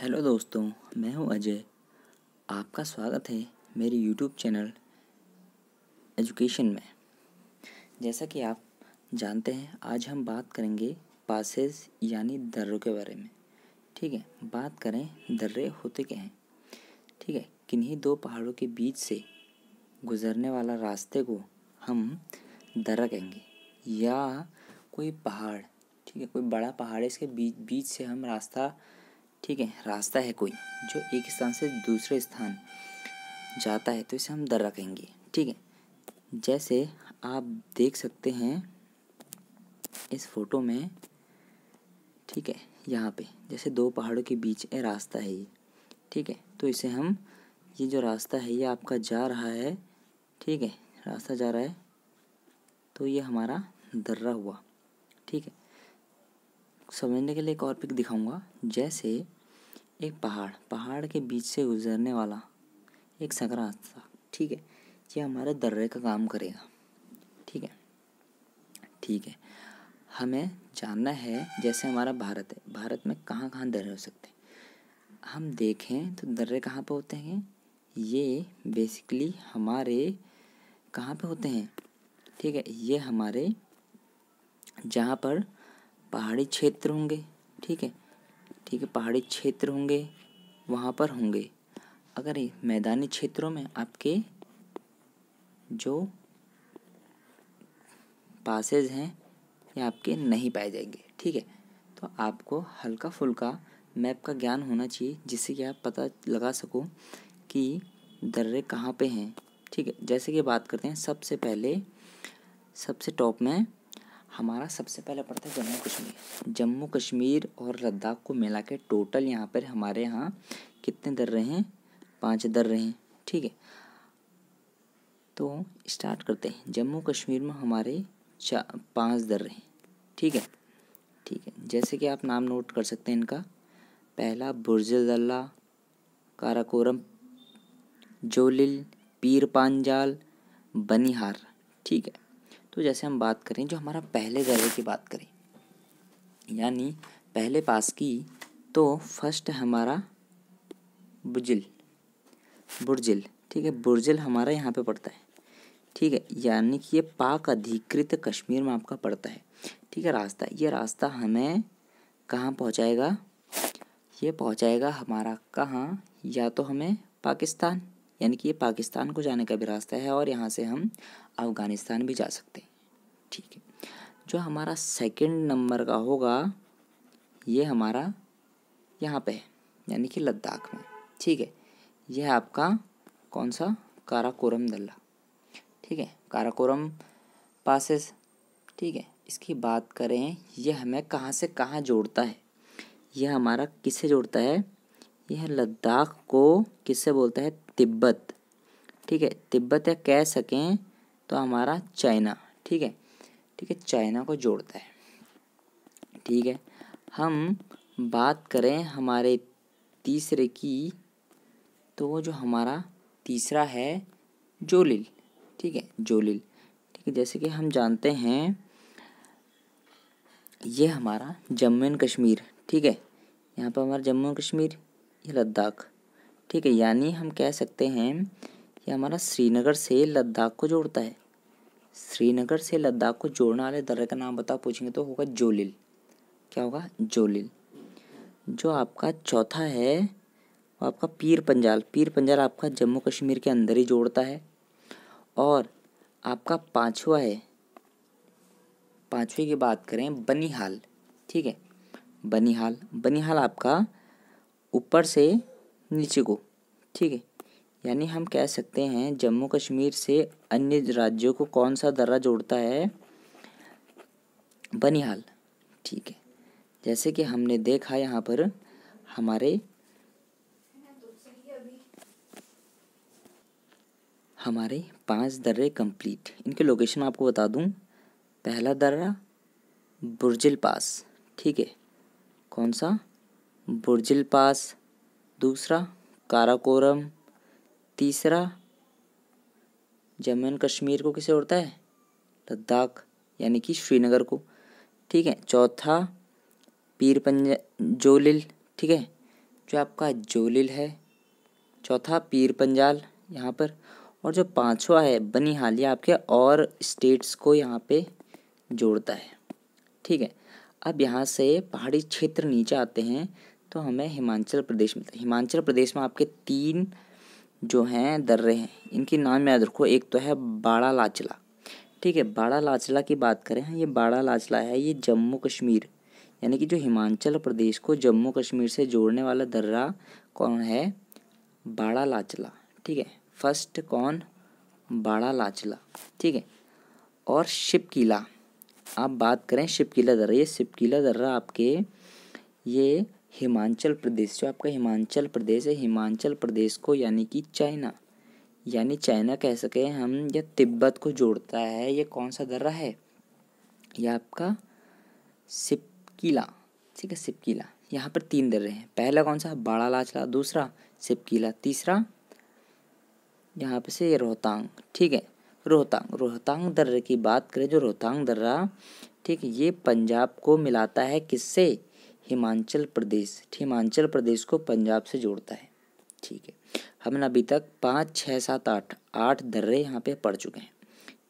Hello दोस्तों मैं हूं अजय आपका स्वागत है मेरे यूट्यूब चैनल एजुकेशन में जैसा कि आप जानते हैं आज हम बात करेंगे पासेस यानी दर्रों के बारे में ठीक है बात करें दर्रे होते क्या हैं ठीक है किन्हीं दो पहाड़ों के बीच से गुजरने वाला रास्ते को हम दर्रा कहेंगे या कोई पहाड़ ठीक है कोई बड़ा पहाड़ इसके बीच बीच से हम रास्ता ठीक है रास्ता है कोई जो एक स्थान से दूसरे स्थान जाता है तो इसे हम दर्रा कहेंगे ठीक है जैसे आप देख सकते हैं इस फोटो में ठीक है यहाँ पे जैसे दो पहाड़ों के बीच है रास्ता है ये ठीक है तो इसे हम ये जो रास्ता है ये आपका जा रहा है ठीक है रास्ता जा रहा है तो ये हमारा दर्रा हुआ ठीक है समझने के लिए एक और पिक दिखाऊंगा जैसे एक पहाड़ पहाड़ के बीच से गुजरने वाला एक सकरा ठीक है ये हमारे दर्रे का काम करेगा ठीक है ठीक है हमें जानना है जैसे हमारा भारत है भारत में कहाँ कहाँ दर्रे हो सकते हैं हम देखें तो दर्रे कहाँ पे होते हैं ये बेसिकली हमारे कहाँ पे होते हैं ठीक है ये हमारे जहाँ पर पहाड़ी क्षेत्र होंगे ठीक है ठीक है पहाड़ी क्षेत्र होंगे वहाँ पर होंगे अगर ये मैदानी क्षेत्रों में आपके जो पासेज हैं ये आपके नहीं पाए जाएंगे ठीक है तो आपको हल्का फुल्का मैप का ज्ञान होना चाहिए जिससे कि आप पता लगा सको कि दर्रे कहाँ पे हैं ठीक है जैसे कि बात करते हैं सबसे पहले सबसे टॉप में हमारा सबसे पहले पड़ता है जम्मू कश्मीर जम्मू कश्मीर और लद्दाख को मिला के टोटल यहाँ पर हमारे यहाँ कितने दर्रे हैं पाँच दर्रे हैं ठीक है तो स्टार्ट करते हैं जम्मू कश्मीर में हमारे चा पाँच दर्रे हैं ठीक है ठीक है जैसे कि आप नाम नोट कर सकते हैं इनका पहला बुरजल्ला दल्ला काराकोरम जोलिल पीर पांजाल बनिहार ठीक है तो जैसे हम बात करें जो हमारा पहले दर्जे की बात करें यानी पहले पास की तो फर्स्ट हमारा बुजिल बुर्जिल ठीक है बुर्जिल हमारा यहाँ पे पड़ता है ठीक है यानी कि ये पाक अधिकृत कश्मीर में आपका पड़ता है ठीक है रास्ता ये रास्ता हमें कहाँ पहुँचाएगा ये पहुँचाएगा हमारा कहाँ या तो हमें पाकिस्तान यानी कि ये पाकिस्तान को जाने का भी रास्ता है और यहाँ से हम अफ़गानिस्तान भी जा सकते हैं ठीक है जो हमारा सेकंड नंबर का होगा ये हमारा यहाँ पे है यानी कि लद्दाख में ठीक है यह आपका कौन सा काराकोरम दल्ला ठीक है काराकोरम पासेस ठीक है इसकी बात करें यह हमें कहाँ से कहाँ जोड़ता है यह हमारा किससे जोड़ता है यह लद्दाख को किससे बोलता है तिब्बत ठीक है तिब्बत या कह सकें तो हमारा चाइना ठीक है ठीक है चाइना को जोड़ता है ठीक है हम बात करें हमारे तीसरे की तो वो जो हमारा तीसरा है जोलिल ठीक है जोलिल ठीक है जैसे कि हम जानते हैं ये हमारा जम्मू एंड कश्मीर ठीक है यहाँ पर हमारा जम्मू कश्मीर ये लद्दाख ठीक है यानी हम कह सकते हैं ये हमारा श्रीनगर से लद्दाख को जोड़ता है श्रीनगर से लद्दाख को जोड़ने वाले दर्रे का नाम बताओ पूछेंगे तो होगा जोलिल क्या होगा जोलिल जो आपका चौथा है वो आपका पीर पंजाल पीर पंजाल आपका जम्मू कश्मीर के अंदर ही जोड़ता है और आपका पांचवा है पांचवे की बात करें बनिहाल ठीक है बनिहाल बनिहाल आपका ऊपर से नीचे को ठीक है यानी हम कह सकते हैं जम्मू कश्मीर से अन्य राज्यों को कौन सा दर्रा जोड़ता है बनिहाल ठीक है जैसे कि हमने देखा यहाँ पर हमारे हमारे पांच दर्रे कंप्लीट इनके लोकेशन आपको बता दूं पहला दर्रा बुर्जिल पास ठीक है कौन सा बुर्जिल पास दूसरा काराकोरम तीसरा जम्मू एंड कश्मीर को किसे उड़ता है लद्दाख यानी कि श्रीनगर को ठीक है चौथा पीर पंजा जोलिल ठीक है जो आपका जोलिल है चौथा पीर पंजाल यहाँ पर और जो पांचवा है बनी हालिया आपके और स्टेट्स को यहाँ पे जोड़ता है ठीक है अब यहाँ से पहाड़ी क्षेत्र नीचे आते हैं तो हमें हिमाचल प्रदेश मिलता है हिमाचल प्रदेश में आपके तीन जो हैं दर्रे हैं इनकी नाम याद रखो एक तो है बाड़ा लाचला ठीक है बाड़ा लाचला की बात करें हाँ, ये बाड़ा लाचला है ये जम्मू कश्मीर यानी कि जो हिमाचल प्रदेश को जम्मू कश्मीर से जोड़ने वाला दर्रा कौन है बाड़ा लाचला ठीक है फर्स्ट कौन बाड़ा लाचला ठीक है और शिपकीला आप बात करें शिपकीला दर्रा ये शिपकीला दर्रा आपके ये हिमाचल प्रदेश जो आपका हिमाचल प्रदेश है हिमाचल प्रदेश को यानी कि चाइना यानी चाइना कह सके हम यह तिब्बत को जोड़ता है ये कौन सा दर्रा है यह आपका सिपकीला ठीक है सिपकीला यहाँ पर तीन दर्रे हैं पहला कौन सा बाड़ा लाचला दूसरा सिपकीला तीसरा यहाँ पर से रोहतांग ठीक है रोहतांग रोहतांग दर्रे की बात करें जो रोहतांग दर्रा ठीक है ये पंजाब को मिलाता है किससे हिमाचल प्रदेश हिमाचल प्रदेश को पंजाब से जोड़ता है ठीक है हमने अभी तक पाँच छः सात आठ आठ दर्रे यहाँ पे पड़ चुके हैं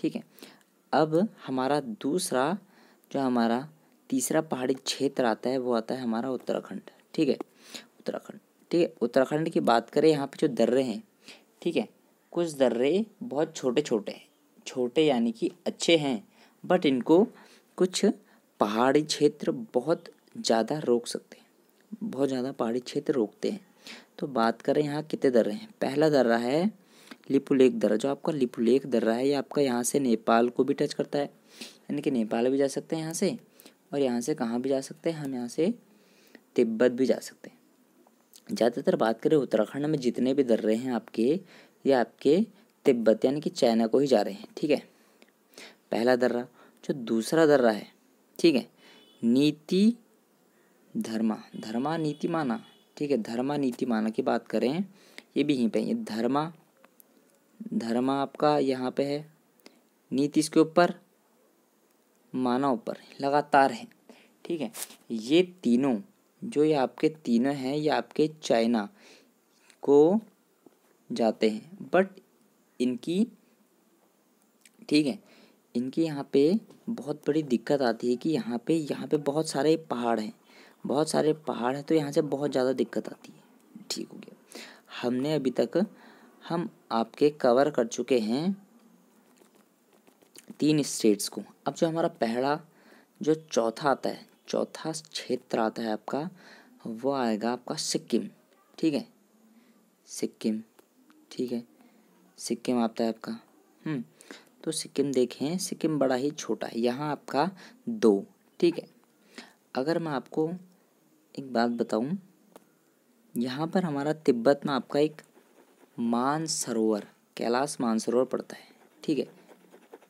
ठीक है अब हमारा दूसरा जो हमारा तीसरा पहाड़ी क्षेत्र आता है वो आता है हमारा उत्तराखंड ठीक है उत्तराखंड ठीक है उत्तराखंड की बात करें यहाँ पे जो दर्रे हैं ठीक है कुछ दर्रे बहुत छोटे छोटे हैं छोटे यानी कि अच्छे हैं बट इनको कुछ पहाड़ी क्षेत्र बहुत ज़्यादा रोक सकते हैं बहुत ज़्यादा पहाड़ी क्षेत्र रोकते हैं तो बात करें यहाँ कितने दर्रे हैं पहला दर्रा है लिपुलेख दर्रा जो आपका लिपुलेख दर्रा है ये आपका यहाँ से नेपाल को भी टच करता है यानी कि नेपाल भी जा सकते हैं यहाँ से और यहाँ से कहाँ भी जा सकते हैं हम यहाँ से तिब्बत भी जा सकते हैं ज़्यादातर बात करें उत्तराखंड में जितने भी दर्रे हैं आपके ये आपके तिब्बत यानी कि चाइना को ही जा रहे हैं ठीक है पहला दर्रा जो दूसरा दर्रा है ठीक है नीति धर्मा धर्मा नीति माना ठीक है धर्मा नीति माना की बात करें ये भी यहीं पे धर्मा धर्मा आपका यहाँ पे है नीति इसके ऊपर माना ऊपर लगातार है ठीक है ये तीनों जो ये आपके तीनों हैं ये आपके चाइना को जाते हैं बट इनकी ठीक है इनकी यहाँ पे बहुत बड़ी दिक्कत आती है कि यहाँ पे यहाँ पे बहुत सारे पहाड़ हैं बहुत सारे पहाड़ हैं तो यहाँ से बहुत ज़्यादा दिक्कत आती है ठीक हो गया हमने अभी तक हम आपके कवर कर चुके हैं तीन स्टेट्स को अब जो हमारा पहला जो चौथा आता है चौथा क्षेत्र आता है आपका वो आएगा आपका सिक्किम ठीक है सिक्किम ठीक है सिक्किम आता है आपका हम्म। तो सिक्किम देखें सिक्किम बड़ा ही छोटा है यहाँ आपका दो ठीक है अगर मैं आपको एक बात बताऊं यहाँ पर हमारा तिब्बत में आपका एक मानसरोवर कैलाश मानसरोवर पड़ता है ठीक है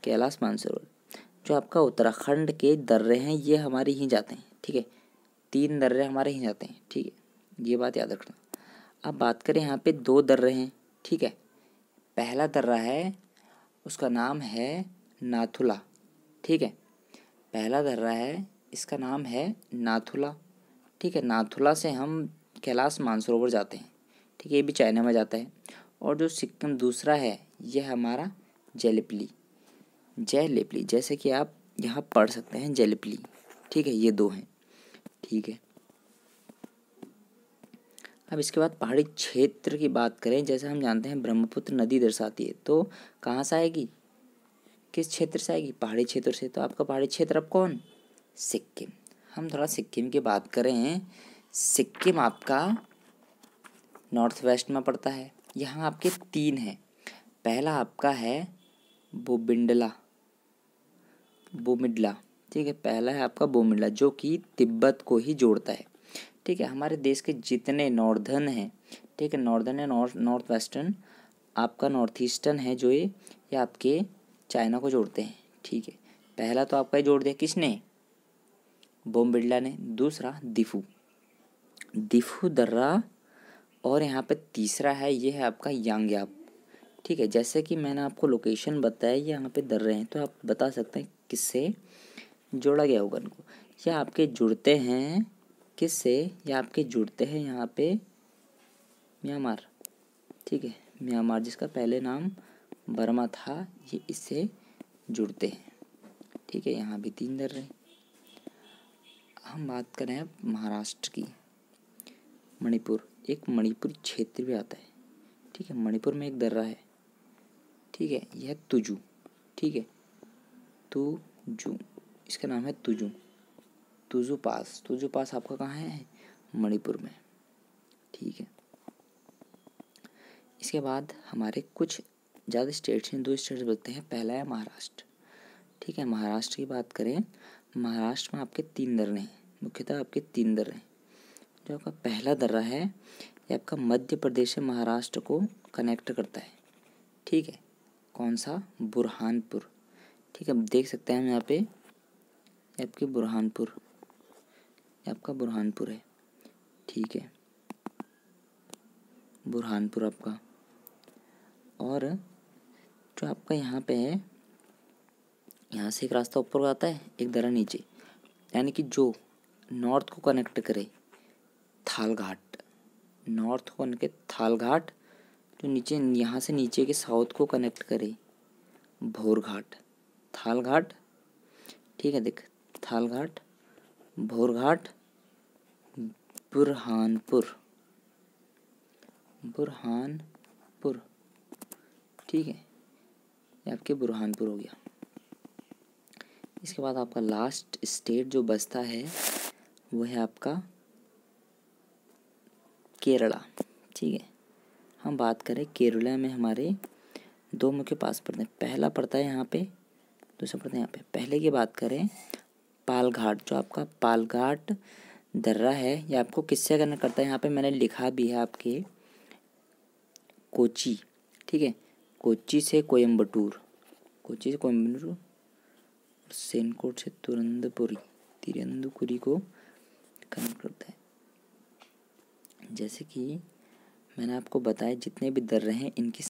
कैलाश मानसरोवर जो आपका उत्तराखंड के दर्रे हैं ये हमारे ही जाते हैं ठीक है तीन दर्रे हमारे ही जाते हैं ठीक है ये बात याद रखना अब बात करें यहाँ पे दो दर्रे हैं ठीक है पहला दर्रा है उसका नाम है नाथुला ठीक है पहला दर्रा है इसका नाम है नाथुला ठीक है नाथुला से हम कैलाश मानसरोवर जाते हैं ठीक है ये भी चाइना में जाता है और जो सिक्किम दूसरा है यह हमारा जेलिपली जेलिपली जैसे कि आप यहाँ पढ़ सकते हैं जेलिपली ठीक है ये दो हैं ठीक है अब इसके बाद पहाड़ी क्षेत्र की बात करें जैसे हम जानते हैं ब्रह्मपुत्र नदी दर्शाती है तो कहाँ से आएगी किस क्षेत्र से आएगी पहाड़ी क्षेत्र से तो आपका पहाड़ी क्षेत्र अब कौन सिक्किम हम थोड़ा सिक्किम की बात करें सिक्किम आपका नॉर्थ वेस्ट में पड़ता है यहाँ आपके तीन हैं पहला आपका है बोबिंडला बोमिडला ठीक है पहला है आपका बोमिडला जो कि तिब्बत को ही जोड़ता है ठीक है हमारे देश के जितने नॉर्दर्न हैं ठीक है नॉर्दर्न है नॉर्थ नॉर्थ वेस्टर्न आपका नॉर्थ ईस्टर्न है जो ये ये आपके चाइना को जोड़ते हैं ठीक है पहला तो आपका ही जोड़ दिया किसने बोम बिरला ने दूसरा दिफू दिफू दर्रा और यहाँ पे तीसरा है ये है आपका यांग्याब ठीक है जैसे कि मैंने आपको लोकेशन बताया ये यहाँ पे दर्रे हैं तो आप बता सकते हैं किससे जोड़ा गया होगा इनको या आपके जुड़ते हैं किससे या आपके जुड़ते हैं यहाँ पे म्यांमार ठीक है म्यांमार जिसका पहले नाम बर्मा था ये इससे जुड़ते हैं ठीक है यहाँ भी तीन दर्रे हैं हम बात करें अब महाराष्ट्र की मणिपुर एक मणिपुर क्षेत्र भी आता है ठीक है मणिपुर में एक दर्रा है ठीक है यह तुजू ठीक है तुजू इसका नाम है तुजू तुजू पास तुजू पास आपका कहाँ है मणिपुर में ठीक है इसके बाद हमारे कुछ ज़्यादा स्टेट्स हैं दो स्टेट्स बचते हैं पहला है महाराष्ट्र ठीक है महाराष्ट्र की बात करें महाराष्ट्र में आपके तीन दरने हैं मुख्यतः आपके तीन दर्रे हैं जो आपका पहला दर्रा है ये आपका मध्य प्रदेश से महाराष्ट्र को कनेक्ट करता है ठीक है कौन सा बुरहानपुर ठीक है अब देख सकते हैं हम यहाँ पे आपके बुरहानपुर आपका बुरहानपुर है ठीक है बुरहानपुर आपका और जो आपका यहाँ पे है यहाँ से एक रास्ता ऊपर आता है एक दरा नीचे यानी कि जो नॉर्थ को कनेक्ट करे थालघाट नॉर्थ को उनके थालघाट जो नीचे यहाँ से नीचे के साउथ को कनेक्ट करे भोरघाट थालघाट ठीक है देख थालघाट भोरघाट बुरहानपुर बुरहानपुर ठीक है ये आपके बुरहानपुर हो गया इसके बाद आपका लास्ट स्टेट जो बसता है वो है आपका केरला ठीक है हम बात करें केरला में हमारे दो मुख्य पास पड़ते हैं पहला पड़ता है यहाँ पे दूसरा पड़ता है यहाँ पे पहले की बात करें पालघाट जो आपका पालघाट दर्रा है ये आपको किससे करना करता है यहाँ पे मैंने लिखा भी है आपके कोची ठीक है कोची से कोयम्बटूर कोची से कोयम्बटूर सेनकोट से तुरंदपुरी तिरंदपुरी को इम्पैक्ट है जैसे कि मैंने आपको बताया जितने भी दर्रे हैं इनकी